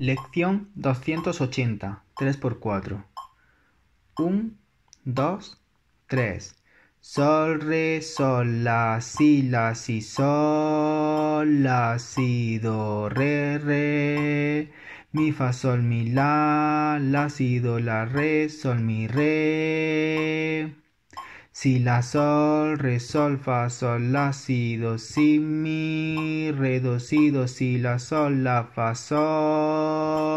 Lección 280, 3x4. 1, 2, 3. Sol, re, sol, la, si, la, si, sol, la, si, do, re, re. Mi, fa, sol, mi, la, la, si, do, la, re, sol, mi, re. Si, la, sol, re, sol, fa, sol, la, si, do, si, mi reducido si la sol la fa